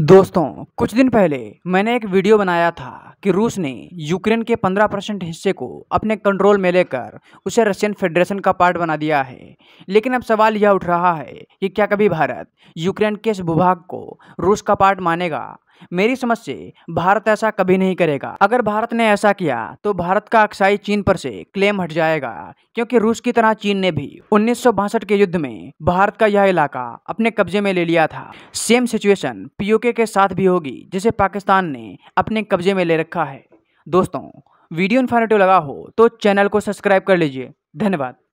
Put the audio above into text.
दोस्तों कुछ दिन पहले मैंने एक वीडियो बनाया था कि रूस ने यूक्रेन के 15 परसेंट हिस्से को अपने कंट्रोल में लेकर उसे रशियन फेडरेशन का पार्ट बना दिया है लेकिन अब सवाल यह उठ रहा है कि क्या कभी भारत यूक्रेन के इस भूभाग को रूस का पार्ट मानेगा मेरी समझ से भारत ऐसा कभी नहीं करेगा अगर भारत ने ऐसा किया तो भारत का अक्साई चीन पर से क्लेम हट जाएगा क्योंकि रूस की तरह चीन ने भी उन्नीस के युद्ध में भारत का यह इलाका अपने कब्जे में ले लिया था सेम सिचुएशन पीओके के साथ भी होगी जिसे पाकिस्तान ने अपने कब्जे में ले रखा है दोस्तों वीडियो इन्फॉर्मेटिव लगा हो तो चैनल को सब्सक्राइब कर लीजिए धन्यवाद